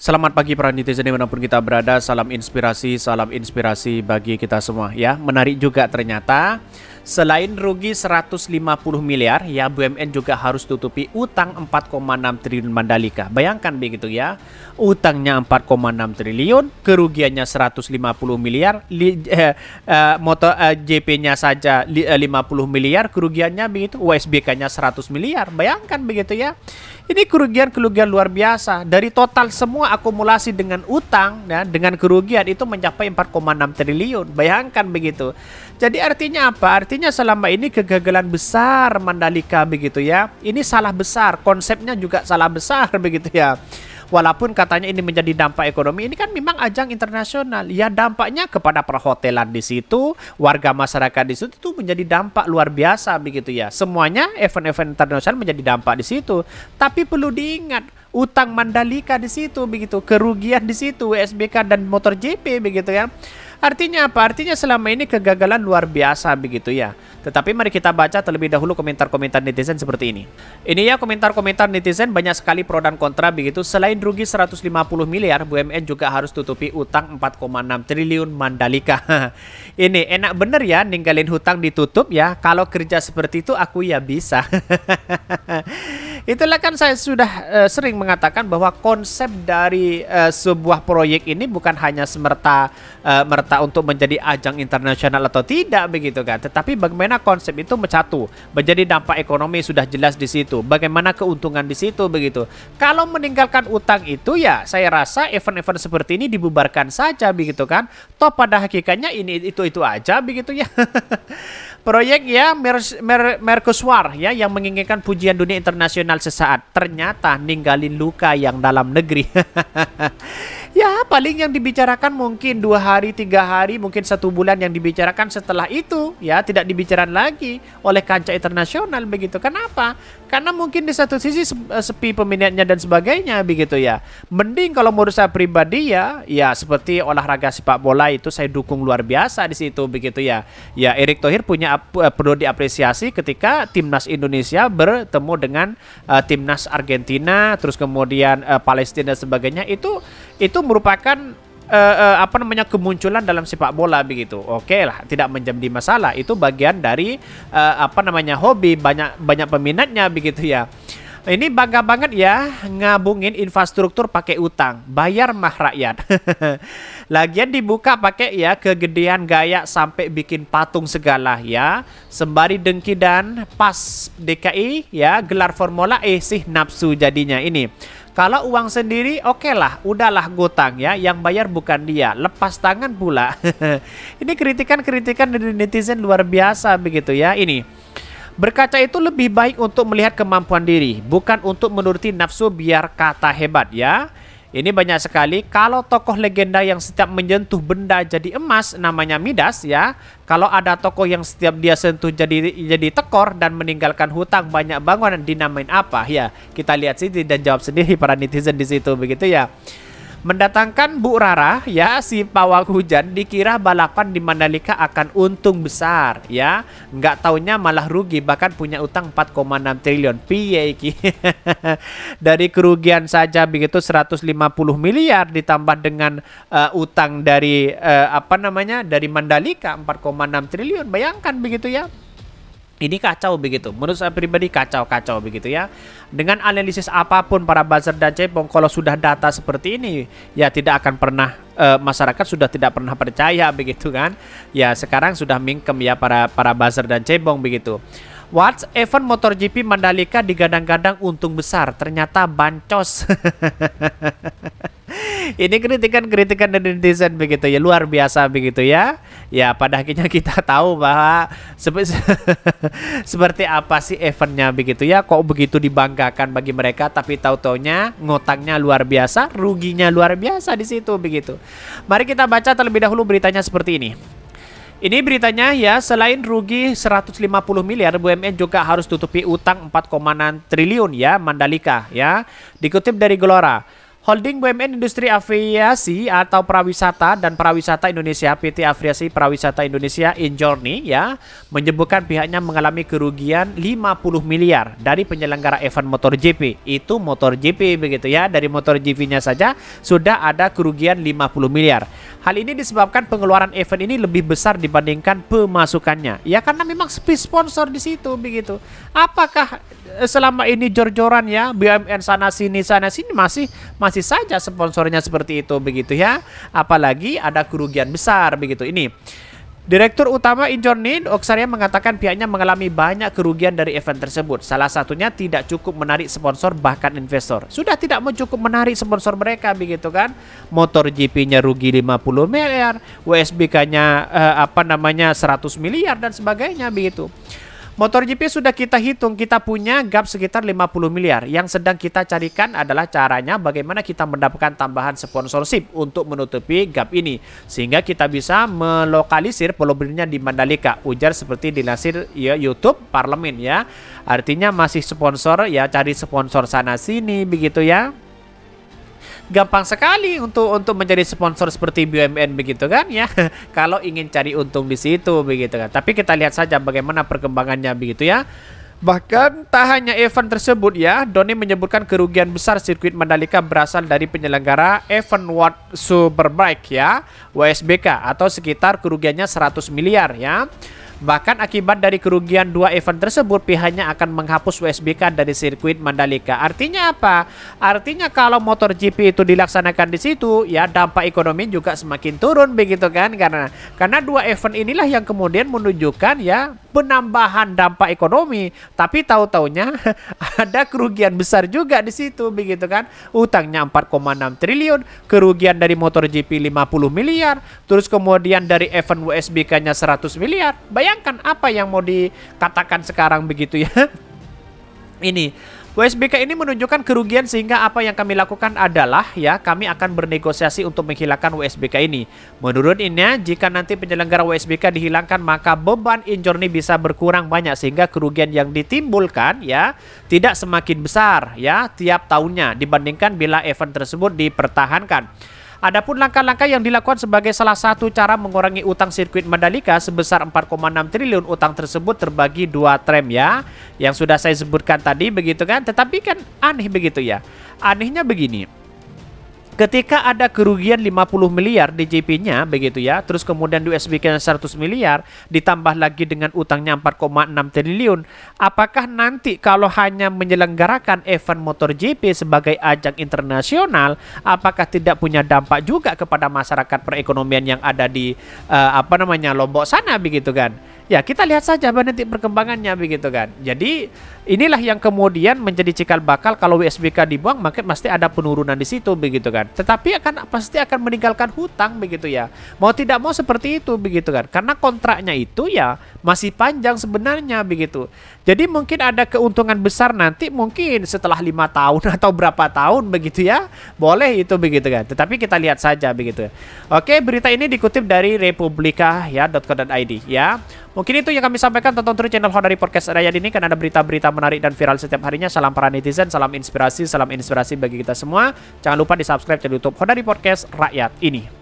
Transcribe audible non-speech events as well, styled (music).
Selamat pagi para netizen dimanapun kita berada. Salam inspirasi, salam inspirasi bagi kita semua ya. Menarik juga ternyata Selain rugi 150 miliar, ya BUMN juga harus tutupi utang 4,6 triliun Mandalika. Bayangkan begitu ya, utangnya 4,6 triliun, kerugiannya 150 miliar, li, eh, eh, motor eh, JP-nya saja li, 50 eh, miliar, kerugiannya begitu, USBK-nya 100 miliar. Bayangkan begitu ya. Ini kerugian-kerugian luar biasa. Dari total semua akumulasi dengan utang, ya, dengan kerugian itu mencapai 4,6 triliun. Bayangkan begitu. Jadi artinya apa? Artinya selama ini kegagalan besar Mandalika begitu ya. Ini salah besar, konsepnya juga salah besar (laughs) begitu ya. Walaupun katanya ini menjadi dampak ekonomi, ini kan memang ajang internasional. Ya dampaknya kepada perhotelan di situ, warga masyarakat di situ itu menjadi dampak luar biasa begitu ya. Semuanya event-event internasional menjadi dampak di situ. Tapi perlu diingat, utang Mandalika di situ begitu, kerugian di situ, WSBK dan motor JP begitu ya. Artinya apa? Artinya selama ini kegagalan luar biasa begitu ya. Tetapi mari kita baca terlebih dahulu komentar-komentar netizen seperti ini. Ini ya komentar-komentar netizen banyak sekali pro dan kontra begitu. Selain rugi 150 miliar, BUMN juga harus tutupi utang 4,6 triliun Mandalika. (laughs) ini enak bener ya ninggalin hutang ditutup ya. Kalau kerja seperti itu aku ya bisa. (laughs) Itulah kan saya sudah uh, sering mengatakan bahwa konsep dari uh, sebuah proyek ini bukan hanya semerta uh, merta serta untuk menjadi ajang internasional atau tidak begitu kan. Tetapi bagaimana konsep itu mencatu, menjadi dampak ekonomi sudah jelas di situ. Bagaimana keuntungan di situ begitu. Kalau meninggalkan utang itu ya saya rasa event-event seperti ini dibubarkan saja begitu kan. Toh pada hakikatnya ini itu-itu aja begitu ya. (laughs) Proyek ya Mer Mer Mercosur ya yang menginginkan pujian dunia internasional sesaat ternyata ninggalin luka yang dalam negeri. (laughs) ya paling yang dibicarakan mungkin dua hari tiga hari mungkin satu bulan yang dibicarakan setelah itu ya tidak dibicarakan lagi oleh kancah internasional begitu kenapa karena mungkin di satu sisi eh, sepi peminatnya dan sebagainya begitu ya mending kalau menurut saya pribadi ya ya seperti olahraga sepak bola itu saya dukung luar biasa di situ begitu ya ya Erick Thohir punya eh, perlu diapresiasi ketika timnas Indonesia bertemu dengan uh, timnas Argentina terus kemudian uh, Palestina dan sebagainya itu itu merupakan uh, uh, apa namanya kemunculan dalam sepak bola begitu. Oke okay lah, tidak menjadi masalah. Itu bagian dari uh, apa namanya hobi banyak banyak peminatnya begitu ya. Ini bangga banget ya ngabungin infrastruktur pakai utang, bayar mah rakyat. (laughs) Lagian dibuka pakai ya kegedean gaya sampai bikin patung segala ya. Sembari dengki dan pas DKI ya gelar Formula E sih nafsu jadinya ini kalau uang sendiri, oke okay lah, udahlah gotang ya, yang bayar bukan dia, lepas tangan pula. (laughs) ini kritikan-kritikan dari netizen luar biasa begitu ya, ini. Berkaca itu lebih baik untuk melihat kemampuan diri, bukan untuk menuruti nafsu biar kata hebat ya. Ini banyak sekali kalau tokoh legenda yang setiap menyentuh benda jadi emas namanya Midas ya. Kalau ada tokoh yang setiap dia sentuh jadi jadi tekor dan meninggalkan hutang banyak bangunan dinamain apa ya? Kita lihat sini dan jawab sendiri para netizen di situ begitu ya. Mendatangkan Bu Rara ya si pawang hujan dikira balapan di Mandalika akan untung besar ya. Nggak taunya malah rugi bahkan punya utang 4,6 triliun. Piye iki. (laughs) dari kerugian saja begitu 150 miliar ditambah dengan uh, utang dari uh, apa namanya? dari Mandalika 4,6 triliun. Bayangkan begitu ya ini kacau begitu. Menurut saya pribadi kacau-kacau begitu ya. Dengan analisis apapun para buzzer dan cebong, kalau sudah data seperti ini, ya tidak akan pernah e, masyarakat sudah tidak pernah percaya begitu kan. Ya sekarang sudah mingkem ya para para buzzer dan cebong begitu. Watch event MotoGP Mandalika digadang-gadang untung besar, ternyata bancos. (laughs) Ini kritikan-kritikan dari netizen begitu ya, luar biasa begitu ya. Ya pada akhirnya kita (laughs) tahu bahwa sep (laughs) seperti apa sih eventnya begitu ya, kok begitu dibanggakan bagi mereka tapi tahu-taunya ngotaknya luar biasa, ruginya luar biasa di situ begitu. Mari kita baca terlebih dahulu beritanya seperti ini. Ini beritanya ya, selain rugi 150 miliar, BUMN juga harus tutupi utang 4,6 triliun ya Mandalika ya. Dikutip dari Gelora. Holding BUMN Industri Aviasi atau Prawisata dan Prawisata Indonesia PT Aviasi Prawisata Indonesia Injourney ya menyebutkan pihaknya mengalami kerugian 50 miliar dari penyelenggara event motor GP Itu motor GP begitu ya. Dari motor gp nya saja sudah ada kerugian 50 miliar. Hal ini disebabkan pengeluaran event ini lebih besar dibandingkan pemasukannya. Ya karena memang sepi sponsor di situ begitu. Apakah eh, selama ini jor-joran ya BUMN sana sini sana sini masih masih masih saja sponsornya seperti itu begitu ya. Apalagi ada kerugian besar begitu. Ini Direktur Utama Injornin Oksaria mengatakan pihaknya mengalami banyak kerugian dari event tersebut. Salah satunya tidak cukup menarik sponsor bahkan investor. Sudah tidak cukup menarik sponsor mereka begitu kan. Motor GP-nya rugi 50 miliar, WSBK-nya eh, apa namanya 100 miliar dan sebagainya begitu. Motor GP sudah kita hitung, kita punya gap sekitar 50 miliar. Yang sedang kita carikan adalah caranya bagaimana kita mendapatkan tambahan sponsorship untuk menutupi gap ini. Sehingga kita bisa melokalisir pelobrinya di Mandalika. Ujar seperti dilansir ya, YouTube Parlemen ya. Artinya masih sponsor ya cari sponsor sana sini begitu ya gampang sekali untuk untuk menjadi sponsor seperti BUMN begitu kan ya (laughs) kalau ingin cari untung di situ begitu kan tapi kita lihat saja bagaimana perkembangannya begitu ya Bahkan tak hanya event tersebut ya, Doni menyebutkan kerugian besar sirkuit Mandalika berasal dari penyelenggara event World Superbike ya, WSBK atau sekitar kerugiannya 100 miliar ya. Bahkan akibat dari kerugian dua event tersebut, pihaknya akan menghapus WSBK dari sirkuit Mandalika. Artinya apa? Artinya kalau motor GP itu dilaksanakan di situ, ya dampak ekonomi juga semakin turun begitu kan? Karena karena dua event inilah yang kemudian menunjukkan ya penambahan dampak ekonomi, tapi tahu-taunya (laughs) ada kerugian besar juga di situ begitu kan? Utangnya 4,6 triliun, kerugian dari motor GP 50 miliar, terus kemudian dari event wsbk nya 100 miliar. Bayar Bayangkan apa yang mau dikatakan sekarang begitu ya. (laughs) Ini WSBK ini menunjukkan kerugian sehingga apa yang kami lakukan adalah ya kami akan bernegosiasi untuk menghilangkan WSBK ini. Menurut ini jika nanti penyelenggara WSBK dihilangkan maka beban injurni bisa berkurang banyak sehingga kerugian yang ditimbulkan ya tidak semakin besar ya tiap tahunnya dibandingkan bila event tersebut dipertahankan. Adapun langkah-langkah yang dilakukan sebagai salah satu cara mengurangi utang sirkuit Mandalika sebesar 4,6 triliun utang tersebut terbagi dua tram ya, yang sudah saya sebutkan tadi begitu kan. Tetapi kan aneh begitu ya. Anehnya begini, Ketika ada kerugian 50 miliar DJP-nya begitu ya, terus kemudian diUSBkan 100 miliar, ditambah lagi dengan utangnya 4,6 triliun, apakah nanti kalau hanya menyelenggarakan event motor JP sebagai ajang internasional, apakah tidak punya dampak juga kepada masyarakat perekonomian yang ada di uh, apa namanya Lombok sana begitu kan? Ya kita lihat saja nanti perkembangannya begitu kan. Jadi inilah yang kemudian menjadi cikal bakal kalau WSBK dibuang maka pasti ada penurunan di situ begitu kan. Tetapi akan pasti akan meninggalkan hutang begitu ya. Mau tidak mau seperti itu begitu kan. Karena kontraknya itu ya masih panjang sebenarnya begitu. Jadi mungkin ada keuntungan besar nanti mungkin setelah lima tahun (laughs) atau berapa tahun begitu ya. Boleh itu begitu kan. Tetapi kita lihat saja begitu. Oke berita ini dikutip dari republika ya ya.co.id ya. Mungkin itu yang kami sampaikan. Tonton terus channel Honda dari Podcast Raya ini karena ada berita-berita menarik dan viral setiap harinya. Salam para netizen, salam inspirasi, salam inspirasi bagi kita semua. Jangan lupa di subscribe channel YouTube Honda dari Podcast Rakyat ini.